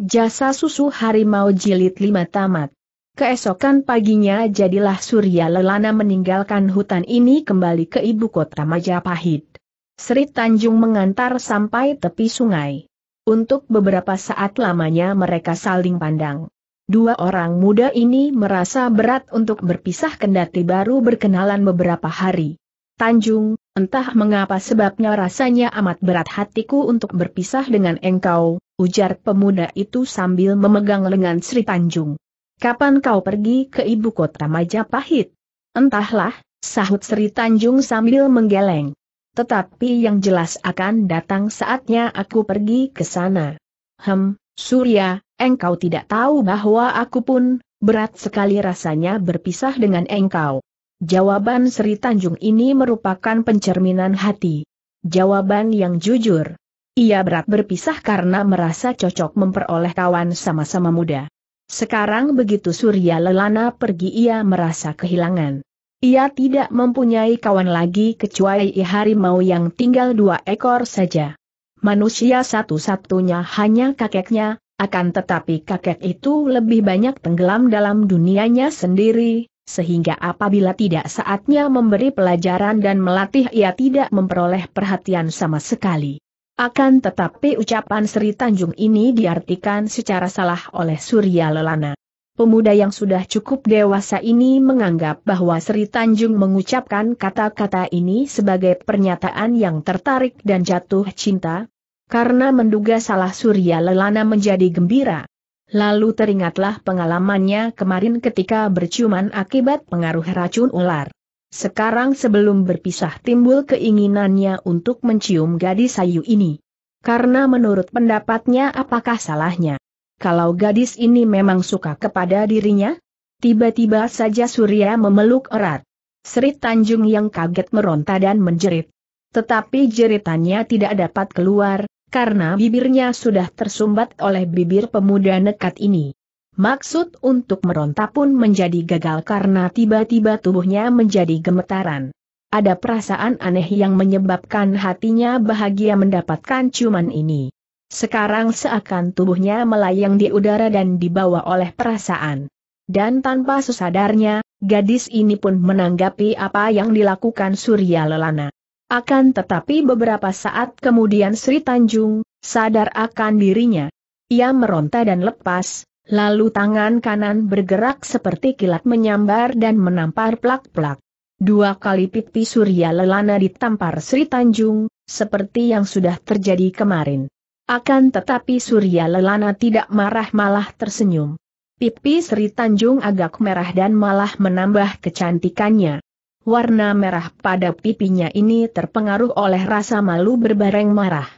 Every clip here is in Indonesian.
Jasa Susu Harimau Jilid lima Tamat Keesokan paginya jadilah Surya Lelana meninggalkan hutan ini kembali ke ibu kota Majapahit. Sri Tanjung mengantar sampai tepi sungai. Untuk beberapa saat lamanya mereka saling pandang. Dua orang muda ini merasa berat untuk berpisah kendati baru berkenalan beberapa hari. Tanjung, Entah mengapa sebabnya rasanya amat berat hatiku untuk berpisah dengan engkau, ujar pemuda itu sambil memegang lengan Sri Tanjung. Kapan kau pergi ke ibu kota Majapahit? Entahlah, sahut Sri Tanjung sambil menggeleng. Tetapi yang jelas akan datang saatnya aku pergi ke sana. Hem, Surya, engkau tidak tahu bahwa aku pun, berat sekali rasanya berpisah dengan engkau. Jawaban Sri Tanjung ini merupakan pencerminan hati. Jawaban yang jujur. Ia berat berpisah karena merasa cocok memperoleh kawan sama-sama muda. Sekarang begitu Surya Lelana pergi ia merasa kehilangan. Ia tidak mempunyai kawan lagi kecuali harimau yang tinggal dua ekor saja. Manusia satu-satunya hanya kakeknya, akan tetapi kakek itu lebih banyak tenggelam dalam dunianya sendiri, sehingga apabila tidak saatnya memberi pelajaran dan melatih ia tidak memperoleh perhatian sama sekali. Akan tetapi ucapan Sri Tanjung ini diartikan secara salah oleh Surya Lelana. Pemuda yang sudah cukup dewasa ini menganggap bahwa Sri Tanjung mengucapkan kata-kata ini sebagai pernyataan yang tertarik dan jatuh cinta, karena menduga salah Surya Lelana menjadi gembira. Lalu teringatlah pengalamannya kemarin ketika berciuman akibat pengaruh racun ular. Sekarang sebelum berpisah timbul keinginannya untuk mencium gadis sayu ini. Karena menurut pendapatnya apakah salahnya? Kalau gadis ini memang suka kepada dirinya? Tiba-tiba saja Surya memeluk erat. Sri Tanjung yang kaget meronta dan menjerit. Tetapi jeritannya tidak dapat keluar, karena bibirnya sudah tersumbat oleh bibir pemuda nekat ini. Maksud untuk meronta pun menjadi gagal karena tiba-tiba tubuhnya menjadi gemetaran. Ada perasaan aneh yang menyebabkan hatinya bahagia mendapatkan ciuman ini. Sekarang seakan tubuhnya melayang di udara dan dibawa oleh perasaan. Dan tanpa sesadarnya, gadis ini pun menanggapi apa yang dilakukan Surya Lelana. Akan tetapi beberapa saat kemudian Sri Tanjung, sadar akan dirinya. Ia meronta dan lepas, lalu tangan kanan bergerak seperti kilat menyambar dan menampar plak-plak. Dua kali pipi Surya Lelana ditampar Sri Tanjung, seperti yang sudah terjadi kemarin. Akan tetapi Surya Lelana tidak marah malah tersenyum. Pipi Sri Tanjung agak merah dan malah menambah kecantikannya. Warna merah pada pipinya ini terpengaruh oleh rasa malu berbareng marah.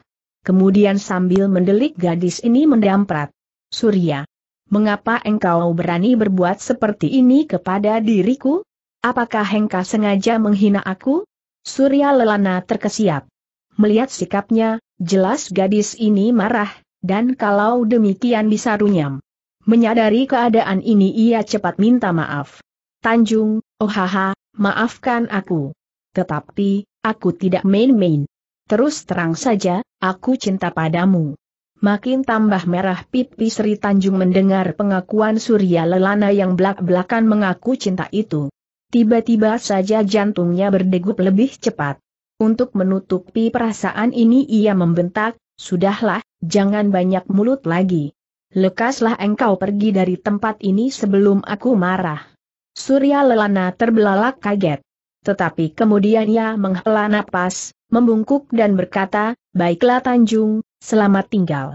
Kemudian sambil mendelik gadis ini mendamprat. Surya. Mengapa engkau berani berbuat seperti ini kepada diriku? Apakah engkau sengaja menghina aku? Surya lelana terkesiap. Melihat sikapnya, jelas gadis ini marah, dan kalau demikian bisa runyam. Menyadari keadaan ini ia cepat minta maaf. Tanjung, oh haha, maafkan aku. Tetapi, aku tidak main-main. Terus terang saja, aku cinta padamu. Makin tambah merah pipi Sri Tanjung mendengar pengakuan Surya Lelana yang belak-belakan mengaku cinta itu. Tiba-tiba saja jantungnya berdegup lebih cepat. Untuk menutupi perasaan ini ia membentak, Sudahlah, jangan banyak mulut lagi. Lekaslah engkau pergi dari tempat ini sebelum aku marah. Surya Lelana terbelalak kaget. Tetapi kemudian ia menghela napas, membungkuk dan berkata, baiklah Tanjung, selamat tinggal.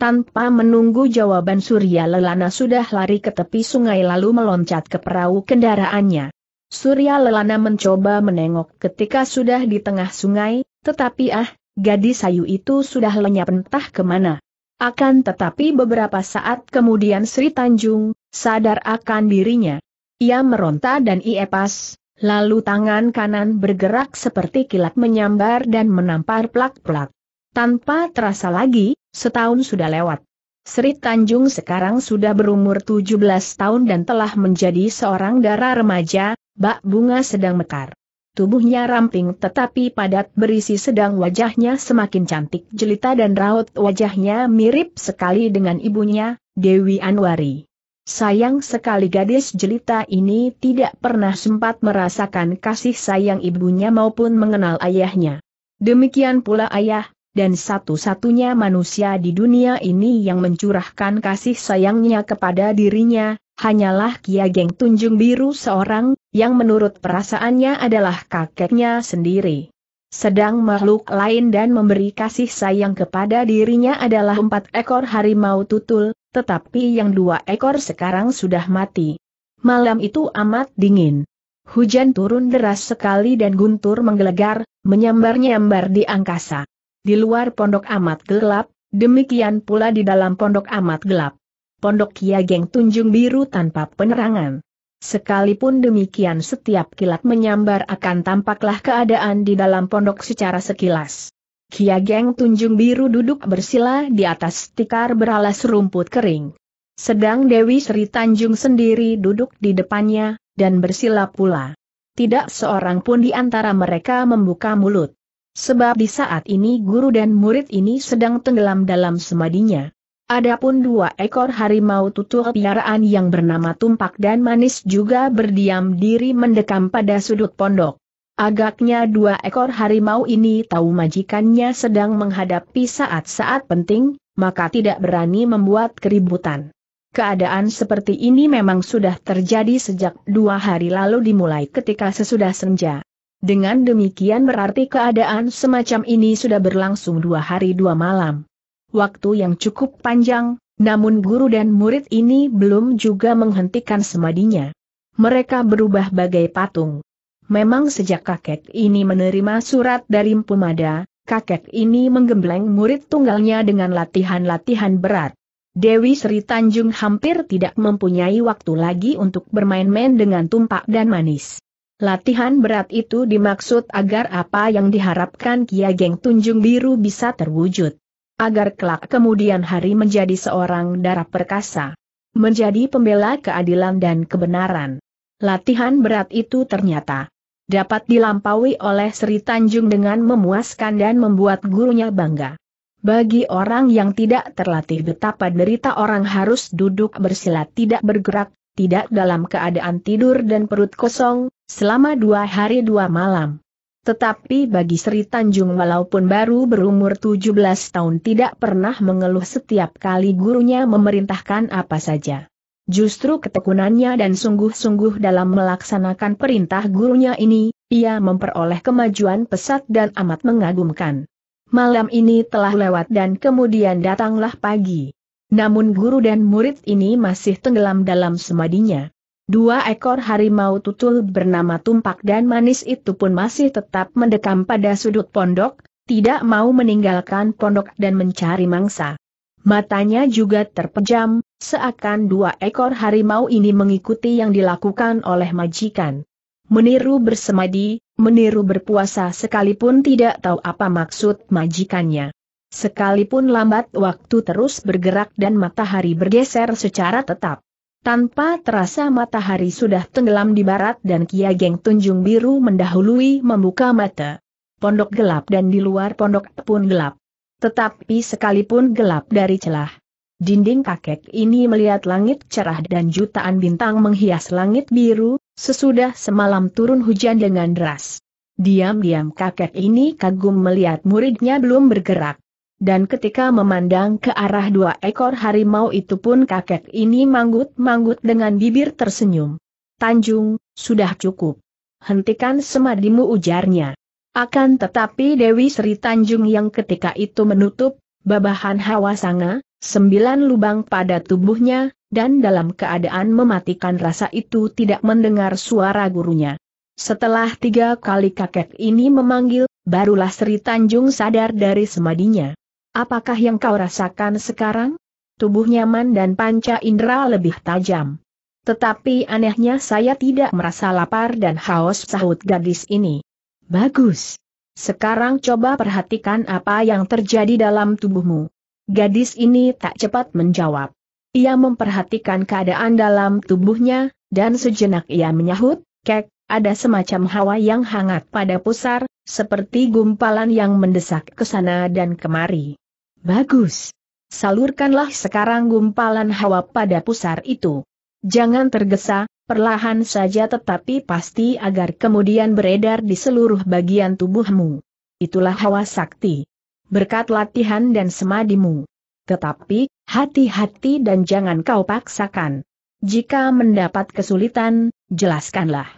Tanpa menunggu jawaban Surya Lelana sudah lari ke tepi sungai lalu meloncat ke perahu kendaraannya. Surya Lelana mencoba menengok ketika sudah di tengah sungai, tetapi ah, gadis sayu itu sudah lenyap entah kemana. Akan tetapi beberapa saat kemudian Sri Tanjung, sadar akan dirinya. Ia meronta dan iepas, lalu tangan kanan bergerak seperti kilat menyambar dan menampar plak-plak. Tanpa terasa lagi, setahun sudah lewat. Sri Tanjung sekarang sudah berumur 17 tahun dan telah menjadi seorang darah remaja, bak bunga sedang mekar. Tubuhnya ramping tetapi padat berisi sedang wajahnya semakin cantik jelita dan raut wajahnya mirip sekali dengan ibunya, Dewi Anwari. Sayang sekali gadis jelita ini tidak pernah sempat merasakan kasih sayang ibunya maupun mengenal ayahnya. Demikian pula ayah, dan satu-satunya manusia di dunia ini yang mencurahkan kasih sayangnya kepada dirinya, hanyalah Geng Tunjung Biru seorang, yang menurut perasaannya adalah kakeknya sendiri. Sedang makhluk lain dan memberi kasih sayang kepada dirinya adalah empat ekor harimau tutul, tetapi yang dua ekor sekarang sudah mati. Malam itu amat dingin. Hujan turun deras sekali dan guntur menggelegar, menyambar-nyambar di angkasa. Di luar pondok amat gelap, demikian pula di dalam pondok amat gelap. Pondok Kia Kiageng Tunjung Biru tanpa penerangan. Sekalipun demikian setiap kilat menyambar akan tampaklah keadaan di dalam pondok secara sekilas. Kia Geng Tunjung Biru duduk bersila di atas tikar beralas rumput kering. Sedang Dewi Sri Tanjung sendiri duduk di depannya, dan bersila pula. Tidak seorang pun di antara mereka membuka mulut. Sebab di saat ini guru dan murid ini sedang tenggelam dalam semadinya. Adapun dua ekor harimau tutul piaraan yang bernama Tumpak dan Manis juga berdiam diri mendekam pada sudut pondok. Agaknya dua ekor harimau ini tahu majikannya sedang menghadapi saat-saat penting, maka tidak berani membuat keributan. Keadaan seperti ini memang sudah terjadi sejak dua hari lalu dimulai ketika sesudah senja. Dengan demikian berarti keadaan semacam ini sudah berlangsung dua hari dua malam. Waktu yang cukup panjang, namun guru dan murid ini belum juga menghentikan semadinya. Mereka berubah bagai patung. Memang sejak kakek ini menerima surat dari Mpumada, kakek ini menggembleng murid tunggalnya dengan latihan-latihan berat. Dewi Sri Tanjung hampir tidak mempunyai waktu lagi untuk bermain-main dengan tumpak dan manis. Latihan berat itu dimaksud agar apa yang diharapkan Kia Geng Tunjung Biru bisa terwujud. Agar kelak kemudian hari menjadi seorang darah perkasa. Menjadi pembela keadilan dan kebenaran. Latihan berat itu ternyata dapat dilampaui oleh Sri Tanjung dengan memuaskan dan membuat gurunya bangga. Bagi orang yang tidak terlatih betapa derita orang harus duduk bersilat tidak bergerak, tidak dalam keadaan tidur dan perut kosong, selama dua hari dua malam. Tetapi bagi Sri Tanjung walaupun baru berumur 17 tahun tidak pernah mengeluh setiap kali gurunya memerintahkan apa saja. Justru ketekunannya dan sungguh-sungguh dalam melaksanakan perintah gurunya ini, ia memperoleh kemajuan pesat dan amat mengagumkan. Malam ini telah lewat dan kemudian datanglah pagi. Namun guru dan murid ini masih tenggelam dalam semadinya. Dua ekor harimau tutul bernama Tumpak dan Manis itu pun masih tetap mendekam pada sudut pondok, tidak mau meninggalkan pondok dan mencari mangsa. Matanya juga terpejam, seakan dua ekor harimau ini mengikuti yang dilakukan oleh majikan. Meniru bersemadi, meniru berpuasa sekalipun tidak tahu apa maksud majikannya. Sekalipun lambat waktu terus bergerak dan matahari bergeser secara tetap. Tanpa terasa matahari sudah tenggelam di barat dan Kia Geng Tunjung Biru mendahului membuka mata. Pondok gelap dan di luar pondok pun gelap. Tetapi sekalipun gelap dari celah. Dinding kakek ini melihat langit cerah dan jutaan bintang menghias langit biru, sesudah semalam turun hujan dengan deras. Diam-diam kakek ini kagum melihat muridnya belum bergerak. Dan ketika memandang ke arah dua ekor harimau itu pun kakek ini manggut-manggut dengan bibir tersenyum. Tanjung, sudah cukup. Hentikan semadimu ujarnya. Akan tetapi Dewi Sri Tanjung yang ketika itu menutup, babahan hawa sanga, sembilan lubang pada tubuhnya, dan dalam keadaan mematikan rasa itu tidak mendengar suara gurunya. Setelah tiga kali kakek ini memanggil, barulah Sri Tanjung sadar dari semadinya. Apakah yang kau rasakan sekarang? Tubuh nyaman dan panca indera lebih tajam. Tetapi anehnya saya tidak merasa lapar dan haus sahut gadis ini. Bagus. Sekarang coba perhatikan apa yang terjadi dalam tubuhmu. Gadis ini tak cepat menjawab. Ia memperhatikan keadaan dalam tubuhnya, dan sejenak ia menyahut, kek, ada semacam hawa yang hangat pada pusar, seperti gumpalan yang mendesak ke sana dan kemari. Bagus. Salurkanlah sekarang gumpalan hawa pada pusar itu. Jangan tergesa, perlahan saja tetapi pasti agar kemudian beredar di seluruh bagian tubuhmu. Itulah hawa sakti. Berkat latihan dan semadimu. Tetapi, hati-hati dan jangan kau paksakan. Jika mendapat kesulitan, jelaskanlah.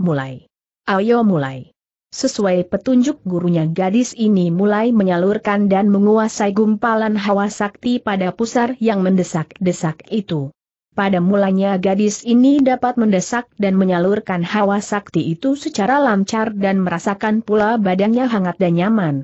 Mulai. Ayo mulai. Sesuai petunjuk gurunya gadis ini mulai menyalurkan dan menguasai gumpalan hawa sakti pada pusar yang mendesak-desak itu. Pada mulanya gadis ini dapat mendesak dan menyalurkan hawa sakti itu secara lancar dan merasakan pula badannya hangat dan nyaman.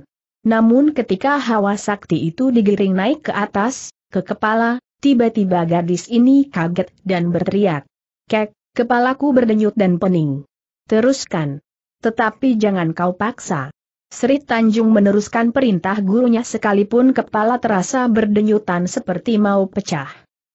Namun ketika hawa sakti itu digiring naik ke atas, ke kepala, tiba-tiba gadis ini kaget dan berteriak. Kek, kepalaku berdenyut dan pening. Teruskan. Tetapi jangan kau paksa. Sri Tanjung meneruskan perintah gurunya sekalipun kepala terasa berdenyutan seperti mau pecah.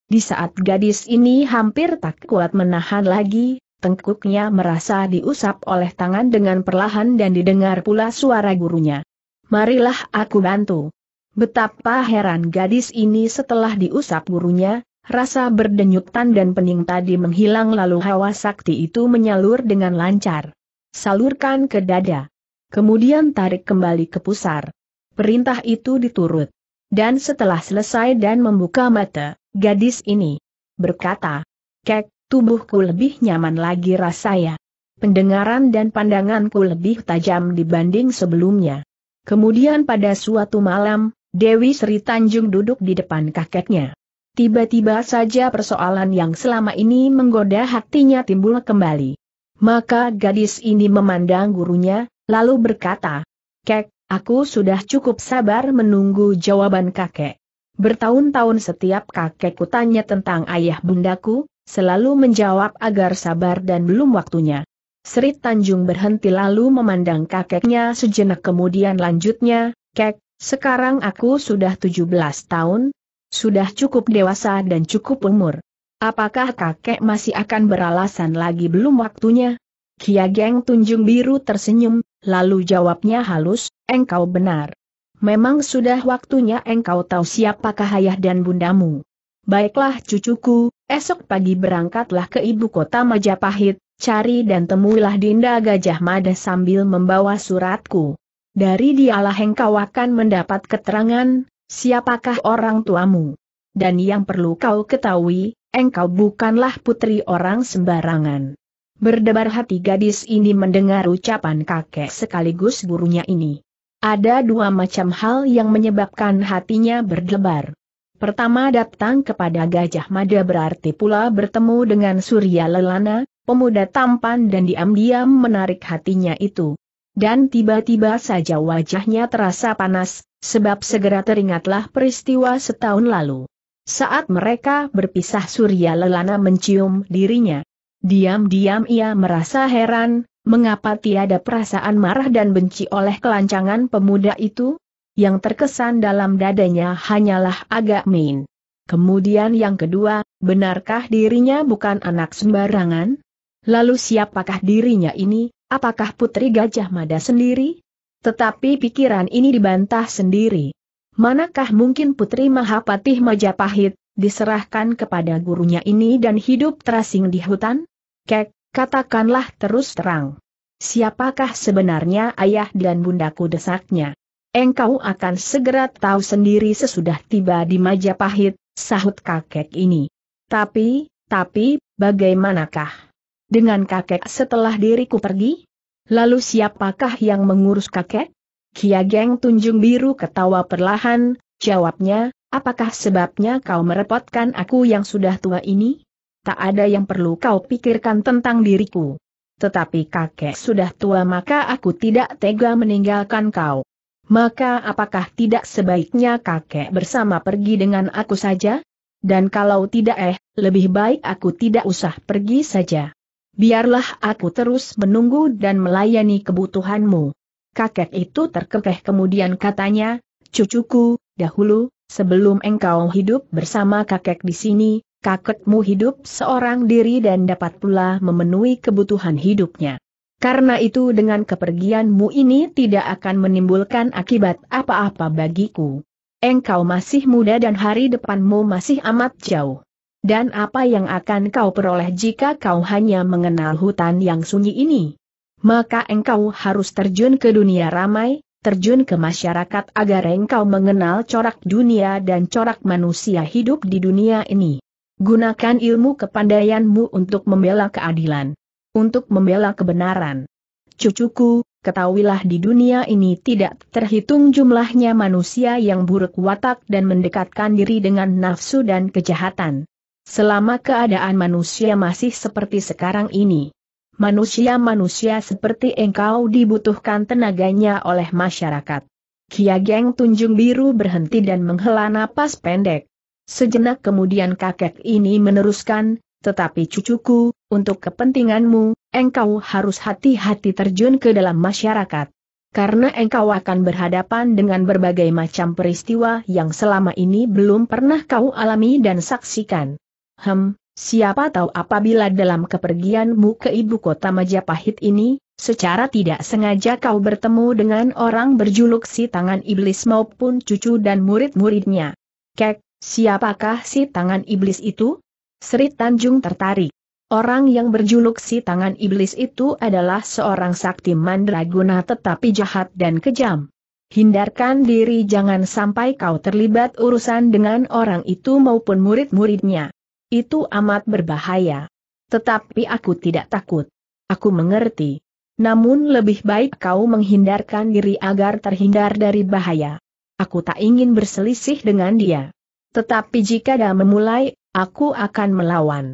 Di saat gadis ini hampir tak kuat menahan lagi, tengkuknya merasa diusap oleh tangan dengan perlahan dan didengar pula suara gurunya. Marilah aku bantu. Betapa heran gadis ini setelah diusap gurunya, rasa berdenyutan dan pening tadi menghilang lalu hawa sakti itu menyalur dengan lancar. Salurkan ke dada. Kemudian tarik kembali ke pusar. Perintah itu diturut. Dan setelah selesai dan membuka mata, gadis ini. Berkata, kek, tubuhku lebih nyaman lagi rasanya. Pendengaran dan pandanganku lebih tajam dibanding sebelumnya. Kemudian pada suatu malam, Dewi Sri Tanjung duduk di depan kakeknya. Tiba-tiba saja persoalan yang selama ini menggoda hatinya timbul kembali. Maka gadis ini memandang gurunya, lalu berkata, Kek, aku sudah cukup sabar menunggu jawaban kakek. Bertahun-tahun setiap kakekku tanya tentang ayah bundaku, selalu menjawab agar sabar dan belum waktunya. Sri Tanjung berhenti lalu memandang kakeknya sejenak kemudian lanjutnya, Kek, sekarang aku sudah 17 tahun, sudah cukup dewasa dan cukup umur. Apakah kakek masih akan beralasan lagi belum waktunya? Kia Geng Tunjung Biru tersenyum, lalu jawabnya halus, engkau benar memang sudah waktunya engkau tahu siapakah ayah dan bundamu. Baiklah cucuku, esok pagi berangkatlah ke ibu kota Majapahit, cari dan temuilah Dinda Gajah Mada sambil membawa suratku. Dari dialah engkau akan mendapat keterangan, siapakah orang tuamu. Dan yang perlu kau ketahui, engkau bukanlah putri orang sembarangan. Berdebar hati gadis ini mendengar ucapan kakek sekaligus gurunya ini. Ada dua macam hal yang menyebabkan hatinya berdebar. Pertama datang kepada Gajah Mada berarti pula bertemu dengan Surya Lelana, pemuda tampan dan diam-diam menarik hatinya itu. Dan tiba-tiba saja wajahnya terasa panas, sebab segera teringatlah peristiwa setahun lalu. Saat mereka berpisah Surya Lelana mencium dirinya. Diam-diam ia merasa heran, mengapa tiada perasaan marah dan benci oleh kelancangan pemuda itu? Yang terkesan dalam dadanya hanyalah agak main. Kemudian yang kedua, benarkah dirinya bukan anak sembarangan? Lalu siapakah dirinya ini, apakah Putri Gajah Mada sendiri? Tetapi pikiran ini dibantah sendiri. Manakah mungkin Putri Mahapatih Majapahit, diserahkan kepada gurunya ini dan hidup terasing di hutan? Kek, Katakanlah terus terang. Siapakah sebenarnya ayah dan bundaku desaknya? Engkau akan segera tahu sendiri sesudah tiba di Majapahit, sahut kakek ini. Tapi, tapi, bagaimanakah? Dengan kakek setelah diriku pergi? Lalu siapakah yang mengurus kakek? Kiageng Tunjung Biru ketawa perlahan, jawabnya, apakah sebabnya kau merepotkan aku yang sudah tua ini? tak ada yang perlu kau pikirkan tentang diriku. Tetapi kakek sudah tua maka aku tidak tega meninggalkan kau. Maka apakah tidak sebaiknya kakek bersama pergi dengan aku saja? Dan kalau tidak eh, lebih baik aku tidak usah pergi saja. Biarlah aku terus menunggu dan melayani kebutuhanmu. Kakek itu terkekeh kemudian katanya, cucuku, dahulu, sebelum engkau hidup bersama kakek di sini, kakekmu hidup seorang diri dan dapat pula memenuhi kebutuhan hidupnya. Karena itu dengan kepergianmu ini tidak akan menimbulkan akibat apa-apa bagiku. Engkau masih muda dan hari depanmu masih amat jauh. Dan apa yang akan kau peroleh jika kau hanya mengenal hutan yang sunyi ini? Maka engkau harus terjun ke dunia ramai, terjun ke masyarakat agar engkau mengenal corak dunia dan corak manusia hidup di dunia ini. Gunakan ilmu kepandaianmu untuk membela keadilan. Untuk membela kebenaran. Cucuku, ketahuilah di dunia ini tidak terhitung jumlahnya manusia yang buruk watak dan mendekatkan diri dengan nafsu dan kejahatan. Selama keadaan manusia masih seperti sekarang ini, manusia-manusia seperti engkau dibutuhkan tenaganya oleh masyarakat. Kia Geng Tunjung Biru berhenti dan menghela napas pendek. Sejenak kemudian kakek ini meneruskan, tetapi cucuku, untuk kepentinganmu, engkau harus hati-hati terjun ke dalam masyarakat. Karena engkau akan berhadapan dengan berbagai macam peristiwa yang selama ini belum pernah kau alami dan saksikan. Hem, siapa tahu apabila dalam kepergianmu ke ibu kota Majapahit ini, secara tidak sengaja kau bertemu dengan orang berjuluk si tangan iblis maupun cucu dan murid-muridnya. Kek, Siapakah si tangan iblis itu? Sri Tanjung tertarik. Orang yang berjuluk si tangan iblis itu adalah seorang sakti mandraguna tetapi jahat dan kejam. Hindarkan diri jangan sampai kau terlibat urusan dengan orang itu maupun murid-muridnya. Itu amat berbahaya. Tetapi aku tidak takut. Aku mengerti. Namun lebih baik kau menghindarkan diri agar terhindar dari bahaya. Aku tak ingin berselisih dengan dia. Tetapi jika dia memulai, aku akan melawan.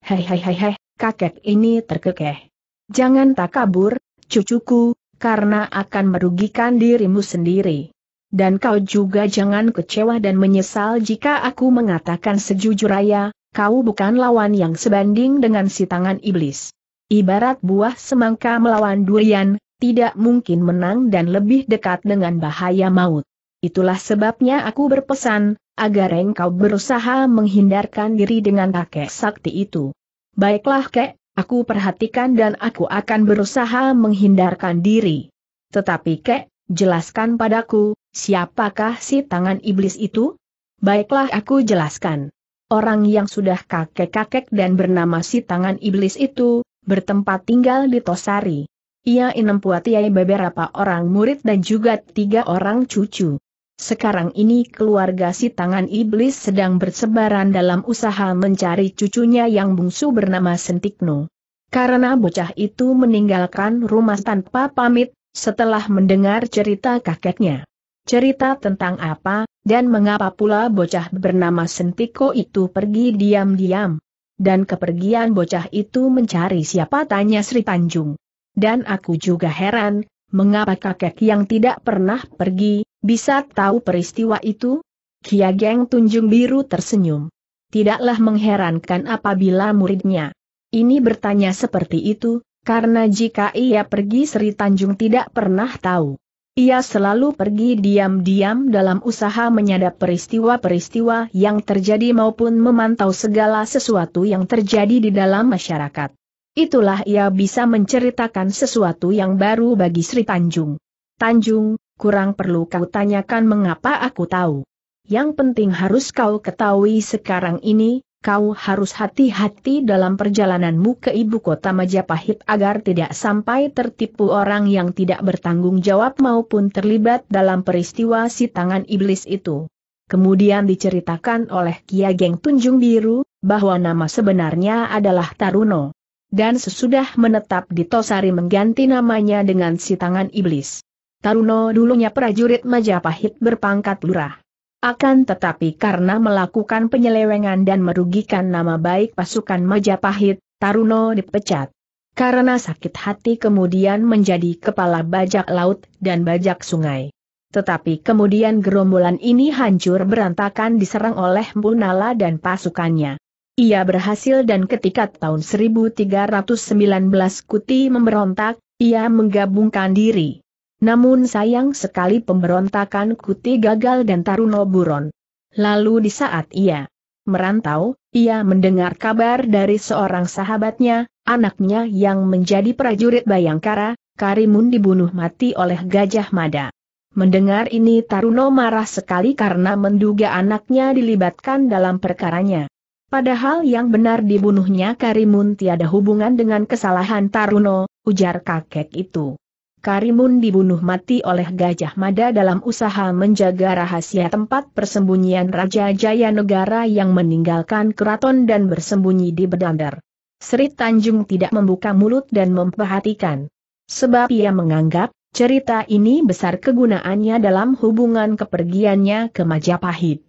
Hei hei hei, kakek ini terkekeh. Jangan tak kabur, cucuku, karena akan merugikan dirimu sendiri. Dan kau juga jangan kecewa dan menyesal jika aku mengatakan sejujur sejujurnya, kau bukan lawan yang sebanding dengan si tangan iblis. Ibarat buah semangka melawan durian, tidak mungkin menang dan lebih dekat dengan bahaya maut. Itulah sebabnya aku berpesan, agar engkau berusaha menghindarkan diri dengan kakek sakti itu. Baiklah kek, aku perhatikan dan aku akan berusaha menghindarkan diri. Tetapi kek, jelaskan padaku, siapakah si tangan iblis itu? Baiklah aku jelaskan. Orang yang sudah kakek-kakek dan bernama si tangan iblis itu, bertempat tinggal di Tosari. Ia inempuatiai beberapa orang murid dan juga tiga orang cucu. Sekarang ini keluarga si tangan iblis sedang bersebaran dalam usaha mencari cucunya yang bungsu bernama Sentikno. Karena bocah itu meninggalkan rumah tanpa pamit, setelah mendengar cerita kakeknya. Cerita tentang apa, dan mengapa pula bocah bernama Sentiko itu pergi diam-diam. Dan kepergian bocah itu mencari siapa tanya Sri Tanjung. Dan aku juga heran, mengapa kakek yang tidak pernah pergi, bisa tahu peristiwa itu? Geng Tunjung Biru tersenyum. Tidaklah mengherankan apabila muridnya ini bertanya seperti itu, karena jika ia pergi Sri Tanjung tidak pernah tahu. Ia selalu pergi diam-diam dalam usaha menyadap peristiwa-peristiwa yang terjadi maupun memantau segala sesuatu yang terjadi di dalam masyarakat itulah ia bisa menceritakan sesuatu yang baru bagi Sri Tanjung. Tanjung, kurang perlu kau tanyakan mengapa aku tahu. Yang penting harus kau ketahui sekarang ini, kau harus hati-hati dalam perjalananmu ke ibu kota Majapahit agar tidak sampai tertipu orang yang tidak bertanggung jawab maupun terlibat dalam peristiwa si tangan iblis itu. Kemudian diceritakan oleh Kia Geng Tunjung Biru, bahwa nama sebenarnya adalah Taruno dan sesudah menetap di Tosari mengganti namanya dengan si tangan iblis. Taruno dulunya prajurit Majapahit berpangkat lurah. Akan tetapi karena melakukan penyelewengan dan merugikan nama baik pasukan Majapahit, Taruno dipecat. Karena sakit hati kemudian menjadi kepala bajak laut dan bajak sungai. Tetapi kemudian gerombolan ini hancur berantakan diserang oleh Mbunala dan pasukannya. Ia berhasil dan ketika tahun 1319 Kuti memberontak, ia menggabungkan diri. Namun sayang sekali pemberontakan Kuti gagal dan Taruno buron. Lalu di saat ia merantau, ia mendengar kabar dari seorang sahabatnya, anaknya yang menjadi prajurit Bayangkara, Karimun dibunuh mati oleh Gajah Mada. Mendengar ini Taruno marah sekali karena menduga anaknya dilibatkan dalam perkaranya. Padahal yang benar dibunuhnya Karimun tiada hubungan dengan kesalahan Taruno, ujar kakek itu. Karimun dibunuh mati oleh Gajah Mada dalam usaha menjaga rahasia tempat persembunyian Raja Jaya Negara yang meninggalkan keraton dan bersembunyi di Bedander. Sri Tanjung tidak membuka mulut dan memperhatikan. Sebab ia menganggap, cerita ini besar kegunaannya dalam hubungan kepergiannya ke Majapahit.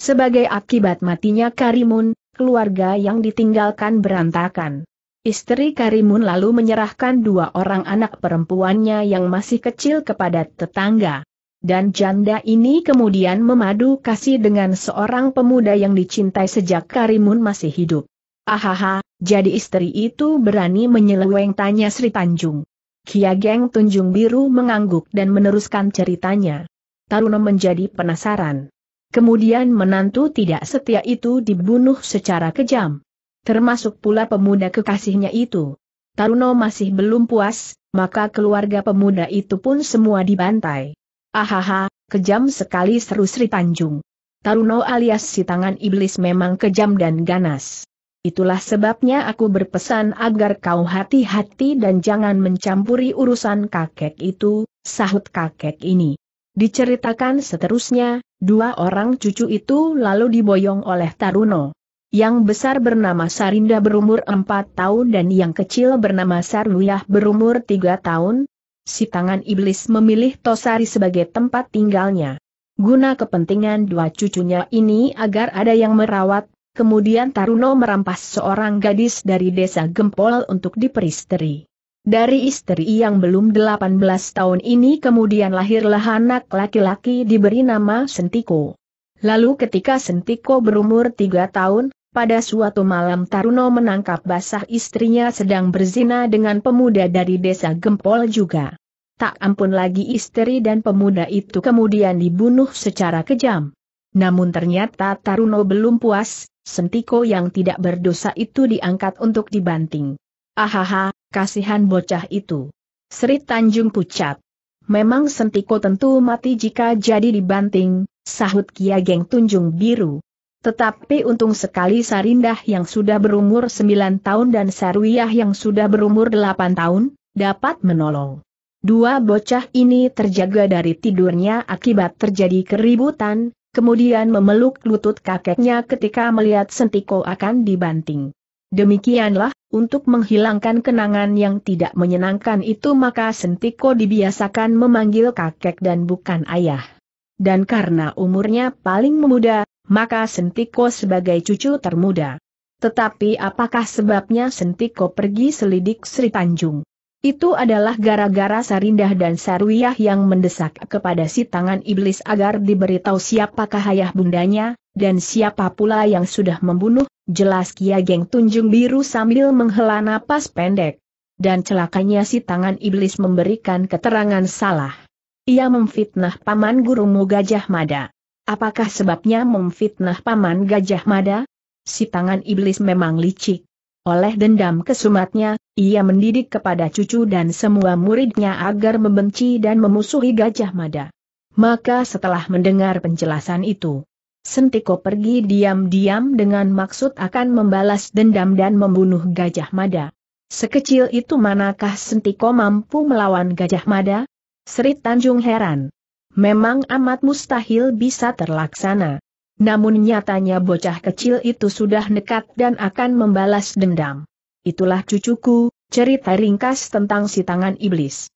Sebagai akibat matinya Karimun, keluarga yang ditinggalkan berantakan. Istri Karimun lalu menyerahkan dua orang anak perempuannya yang masih kecil kepada tetangga. Dan janda ini kemudian memadu kasih dengan seorang pemuda yang dicintai sejak Karimun masih hidup. Ahaha, jadi istri itu berani menyeleweng tanya Sri Tanjung. Kia Geng Tunjung Biru mengangguk dan meneruskan ceritanya. Taruna menjadi penasaran. Kemudian menantu tidak setia itu dibunuh secara kejam. Termasuk pula pemuda kekasihnya itu. Taruno masih belum puas, maka keluarga pemuda itu pun semua dibantai. Ahaha, kejam sekali seru Sri Tanjung. Taruno alias si tangan iblis memang kejam dan ganas. Itulah sebabnya aku berpesan agar kau hati-hati dan jangan mencampuri urusan kakek itu, sahut kakek ini. Diceritakan seterusnya, dua orang cucu itu lalu diboyong oleh Taruno. Yang besar bernama Sarinda berumur empat tahun dan yang kecil bernama Sarluyah berumur tiga tahun. Si tangan iblis memilih Tosari sebagai tempat tinggalnya. Guna kepentingan dua cucunya ini agar ada yang merawat, kemudian Taruno merampas seorang gadis dari desa Gempol untuk diperistri. Dari istri yang belum 18 tahun ini kemudian lahirlah anak laki-laki diberi nama Sentiko. Lalu ketika Sentiko berumur 3 tahun, pada suatu malam Taruno menangkap basah istrinya sedang berzina dengan pemuda dari desa Gempol juga. Tak ampun lagi istri dan pemuda itu kemudian dibunuh secara kejam. Namun ternyata Taruno belum puas, Sentiko yang tidak berdosa itu diangkat untuk dibanting. Ahaha, Kasihan bocah itu. Sri Tanjung pucat. Memang Sentiko tentu mati jika jadi dibanting, sahut Kia Geng Tunjung Biru. Tetapi untung sekali Sarindah yang sudah berumur 9 tahun dan Sarwiyah yang sudah berumur 8 tahun, dapat menolong. Dua bocah ini terjaga dari tidurnya akibat terjadi keributan, kemudian memeluk lutut kakeknya ketika melihat Sentiko akan dibanting. Demikianlah, untuk menghilangkan kenangan yang tidak menyenangkan itu maka Sentiko dibiasakan memanggil kakek dan bukan ayah. Dan karena umurnya paling muda, maka Sentiko sebagai cucu termuda. Tetapi apakah sebabnya Sentiko pergi selidik Sri Tanjung? Itu adalah gara-gara Sarindah dan Sarwiyah yang mendesak kepada si tangan iblis agar diberitahu siapakah ayah bundanya, dan siapa pula yang sudah membunuh Jelas Kia Geng Tunjung Biru sambil menghela napas pendek. Dan celakanya si tangan iblis memberikan keterangan salah. Ia memfitnah paman gurumu Gajah Mada. Apakah sebabnya memfitnah paman Gajah Mada? Si tangan iblis memang licik. Oleh dendam kesumatnya, ia mendidik kepada cucu dan semua muridnya agar membenci dan memusuhi Gajah Mada. Maka setelah mendengar penjelasan itu, Sentiko pergi diam-diam dengan maksud akan membalas dendam dan membunuh Gajah Mada. Sekecil itu manakah Sentiko mampu melawan Gajah Mada? Sri Tanjung heran. Memang amat mustahil bisa terlaksana. Namun nyatanya bocah kecil itu sudah nekat dan akan membalas dendam. Itulah cucuku, cerita ringkas tentang si tangan iblis.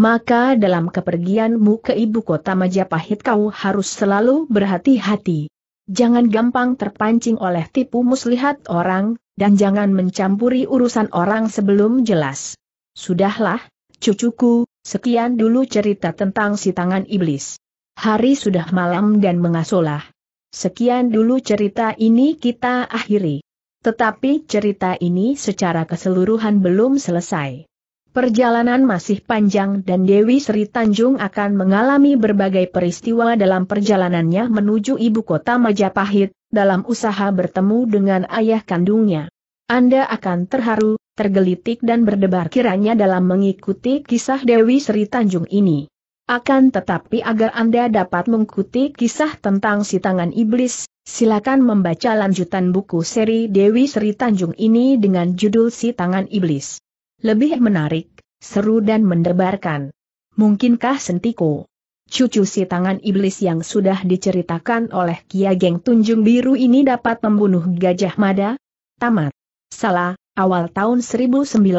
Maka dalam kepergianmu ke ibu kota Majapahit kau harus selalu berhati-hati. Jangan gampang terpancing oleh tipu muslihat orang, dan jangan mencampuri urusan orang sebelum jelas. Sudahlah, cucuku, sekian dulu cerita tentang si tangan iblis. Hari sudah malam dan mengasolah. Sekian dulu cerita ini kita akhiri. Tetapi cerita ini secara keseluruhan belum selesai. Perjalanan masih panjang dan Dewi Sri Tanjung akan mengalami berbagai peristiwa dalam perjalanannya menuju ibu kota Majapahit, dalam usaha bertemu dengan ayah kandungnya. Anda akan terharu, tergelitik dan berdebar kiranya dalam mengikuti kisah Dewi Sri Tanjung ini. Akan tetapi agar Anda dapat mengikuti kisah tentang si tangan iblis, silakan membaca lanjutan buku seri Dewi Sri Tanjung ini dengan judul Si Tangan Iblis. Lebih menarik, seru dan mendebarkan. Mungkinkah sentiku? Cucu si tangan iblis yang sudah diceritakan oleh Kia Geng Tunjung Biru ini dapat membunuh Gajah Mada? Tamat. Salah, awal tahun 1987.